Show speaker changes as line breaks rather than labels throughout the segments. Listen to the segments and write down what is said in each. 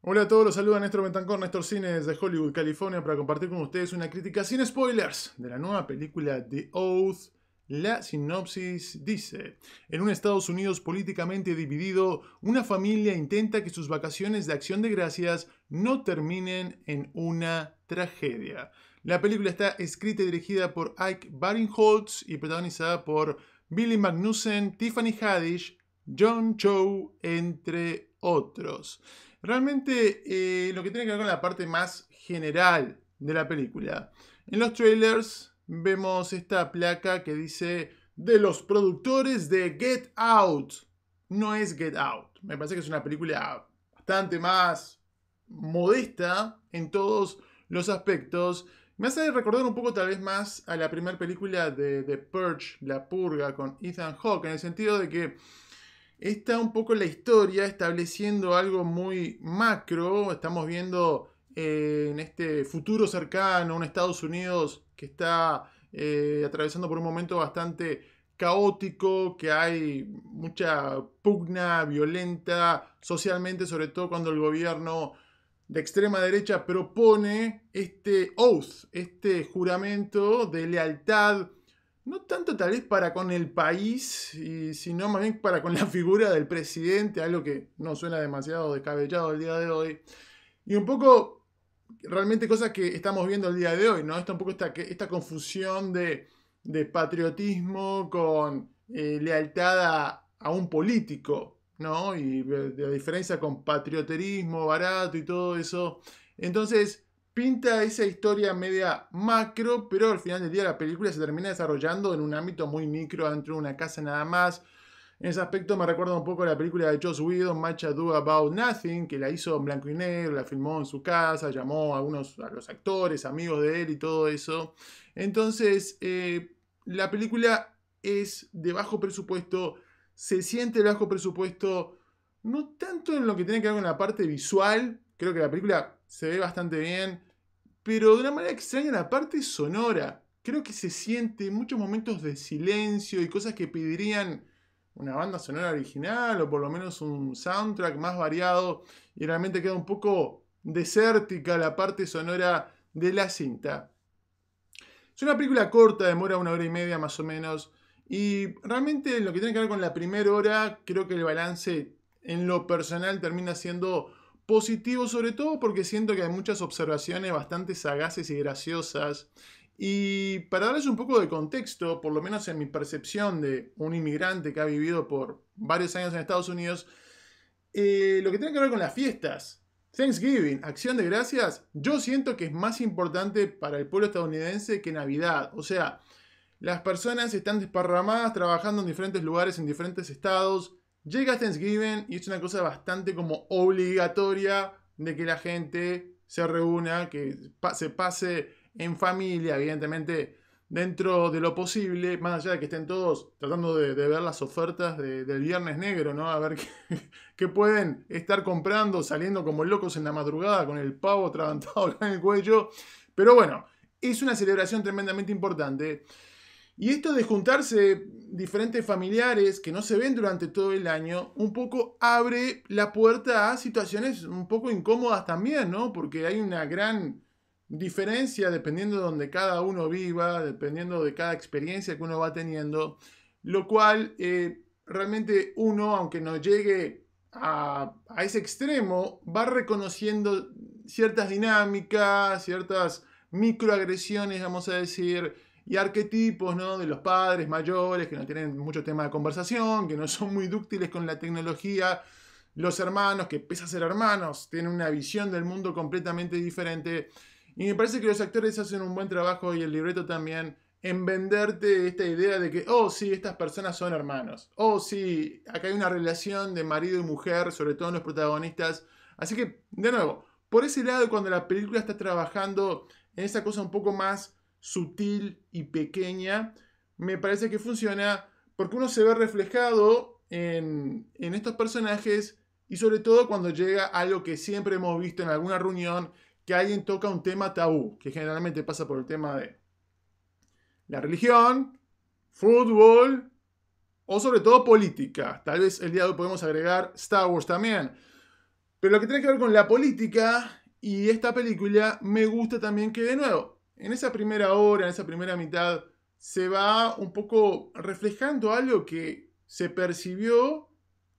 Hola a todos, los saluda Néstor Bentancor, Néstor Cines de Hollywood, California, para compartir con ustedes una crítica sin spoilers de la nueva película The Oath. La sinopsis dice, en un Estados Unidos políticamente dividido, una familia intenta que sus vacaciones de acción de gracias no terminen en una tragedia. La película está escrita y dirigida por Ike Barinholtz y protagonizada por Billy Magnussen, Tiffany Haddish, John Cho, entre otros realmente eh, lo que tiene que ver con la parte más general de la película. En los trailers vemos esta placa que dice de los productores de Get Out. No es Get Out. Me parece que es una película bastante más modesta en todos los aspectos. Me hace recordar un poco tal vez más a la primera película de The Purge, La Purga, con Ethan Hawke, en el sentido de que está un poco la historia estableciendo algo muy macro. Estamos viendo eh, en este futuro cercano un Estados Unidos que está eh, atravesando por un momento bastante caótico, que hay mucha pugna violenta socialmente, sobre todo cuando el gobierno de extrema derecha propone este oath, este juramento de lealtad no tanto tal vez para con el país, sino más bien para con la figura del presidente, algo que no suena demasiado descabellado el día de hoy. Y un poco, realmente cosas que estamos viendo el día de hoy, ¿no? esta un poco esta, esta confusión de, patriotismo con eh, lealtad a, a, un político, ¿no? Y la diferencia con patrioterismo barato y todo eso. Entonces, pinta esa historia media macro, pero al final del día la película se termina desarrollando en un ámbito muy micro, dentro de una casa nada más. En ese aspecto me recuerda un poco a la película de Joss Whedon, Much Ado About Nothing, que la hizo en blanco y negro, la filmó en su casa, llamó a, algunos, a los actores, amigos de él y todo eso. Entonces, eh, la película es de bajo presupuesto, se siente de bajo presupuesto, no tanto en lo que tiene que ver con la parte visual, creo que la película se ve bastante bien, pero de una manera extraña la parte sonora. Creo que se siente muchos momentos de silencio y cosas que pedirían una banda sonora original o por lo menos un soundtrack más variado y realmente queda un poco desértica la parte sonora de la cinta. Es una película corta, demora una hora y media más o menos y realmente lo que tiene que ver con la primera hora creo que el balance en lo personal termina siendo positivo sobre todo porque siento que hay muchas observaciones bastante sagaces y graciosas. Y para darles un poco de contexto, por lo menos en mi percepción de un inmigrante que ha vivido por varios años en Estados Unidos, eh, lo que tiene que ver con las fiestas, Thanksgiving, acción de gracias, yo siento que es más importante para el pueblo estadounidense que Navidad. O sea, las personas están desparramadas trabajando en diferentes lugares, en diferentes estados, Llega Thanksgiving y es una cosa bastante como obligatoria de que la gente se reúna, que se pase en familia, evidentemente dentro de lo posible, más allá de que estén todos tratando de, ver las ofertas del Viernes Negro, ¿no? A ver qué, pueden estar comprando, saliendo como locos en la madrugada con el pavo trabantado en el cuello. Pero bueno, es una celebración tremendamente importante y esto de juntarse diferentes familiares que no se ven durante todo el año, un poco abre la puerta a situaciones un poco incómodas también, ¿no? Porque hay una gran diferencia dependiendo de donde cada uno viva, dependiendo de cada experiencia que uno va teniendo, lo cual eh, realmente uno, aunque no llegue a ese extremo, va reconociendo ciertas dinámicas, ciertas microagresiones, vamos a decir, y arquetipos ¿no? de los padres mayores que no tienen mucho tema de conversación, que no son muy dúctiles con la tecnología, los hermanos que pese a ser hermanos tienen una visión del mundo completamente diferente. Y me parece que los actores hacen un buen trabajo y el libreto también en venderte esta idea de que, oh, sí, estas personas son hermanos. Oh, sí, acá hay una relación de marido y mujer, sobre todo en los protagonistas. Así que, de nuevo, por ese lado, cuando la película está trabajando en esa cosa un poco más sutil y pequeña, me parece que funciona porque uno se ve reflejado en, estos personajes y sobre todo cuando llega algo que siempre hemos visto en alguna reunión, que alguien toca un tema tabú, que generalmente pasa por el tema de la religión, fútbol o sobre todo política. Tal vez el día de hoy podemos agregar Star Wars también. Pero lo que tiene que ver con la política y esta película me gusta también que de nuevo en esa primera hora, en esa primera mitad, se va un poco reflejando algo que se percibió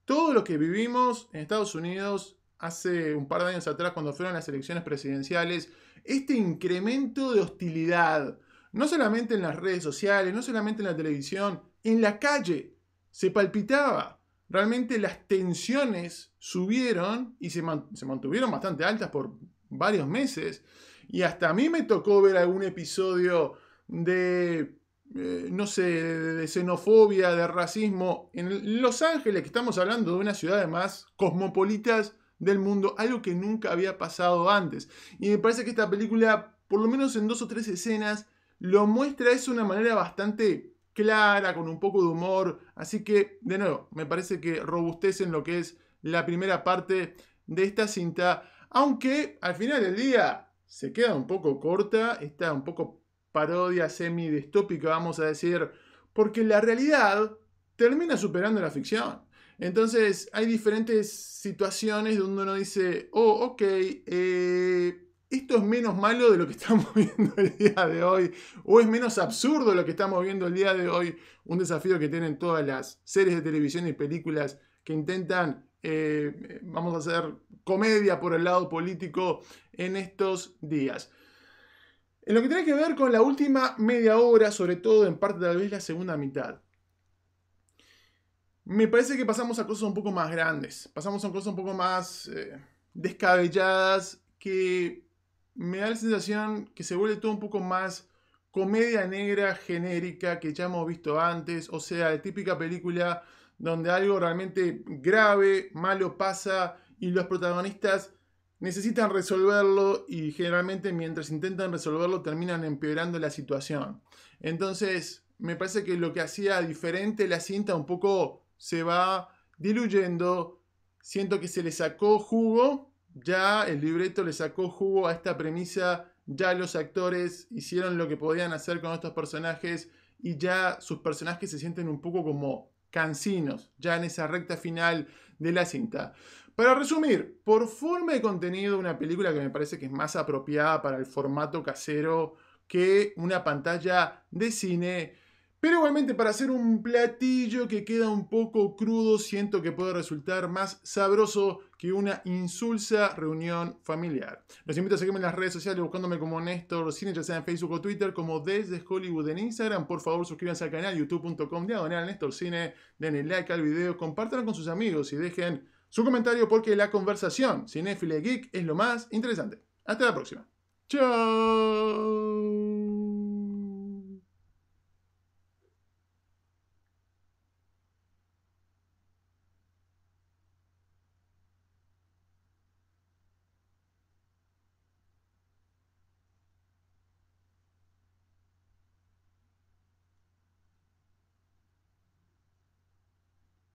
todo lo que vivimos en Estados Unidos hace un par de años atrás cuando fueron las elecciones presidenciales, este incremento de hostilidad, no solamente en las redes sociales, no solamente en la televisión, en la calle se palpitaba. Realmente las tensiones subieron y se, mantuvieron bastante altas por varios meses. Y hasta a mí me tocó ver algún episodio de, eh, no sé, de xenofobia, de racismo. En Los Ángeles, que estamos hablando de una ciudad de más cosmopolitas del mundo, algo que nunca había pasado antes. Y me parece que esta película, por lo menos en dos o tres escenas, lo muestra es una manera bastante clara, con un poco de humor. Así que, de nuevo, me parece que robustecen lo que es la primera parte de esta cinta. Aunque al final del día se queda un poco corta, está un poco parodia semi-distópica, vamos a decir, porque la realidad termina superando la ficción. Entonces hay diferentes situaciones donde uno dice, oh, ok, eh, esto es menos malo de lo que estamos viendo el día de hoy, o es menos absurdo lo que estamos viendo el día de hoy, un desafío que tienen todas las series de televisión y películas que intentan eh, vamos a hacer comedia por el lado político en estos días. En lo que tiene que ver con la última media hora, sobre todo en parte tal vez la segunda mitad, me parece que pasamos a cosas un poco más grandes, pasamos a cosas un poco más eh, descabelladas, que me da la sensación que se vuelve todo un poco más comedia negra genérica que ya hemos visto antes, o sea, típica película donde algo realmente grave, malo pasa y los protagonistas necesitan resolverlo y generalmente mientras intentan resolverlo terminan empeorando la situación. Entonces, me parece que lo que hacía diferente la cinta un poco se va diluyendo, siento que se le sacó jugo, ya el libreto le sacó jugo a esta premisa, ya los actores hicieron lo que podían hacer con estos personajes y ya sus personajes se sienten un poco como Cancinos, ya en esa recta final de la cinta. Para resumir, por forma de contenido, una película que me parece que es más apropiada para el formato casero que una pantalla de cine pero igualmente para hacer un platillo que queda un poco crudo, siento que puede resultar más sabroso que una insulsa reunión familiar. Los invito a seguirme en las redes sociales buscándome como Néstor Cine, ya sea en Facebook o Twitter, como desde Hollywood en Instagram. Por favor, suscríbanse al canal youtube.com diagonal Néstor Cine, denle like al video, compártanlo con sus amigos y dejen su comentario porque la conversación cinéfila geek es lo más interesante. Hasta la próxima. Chao.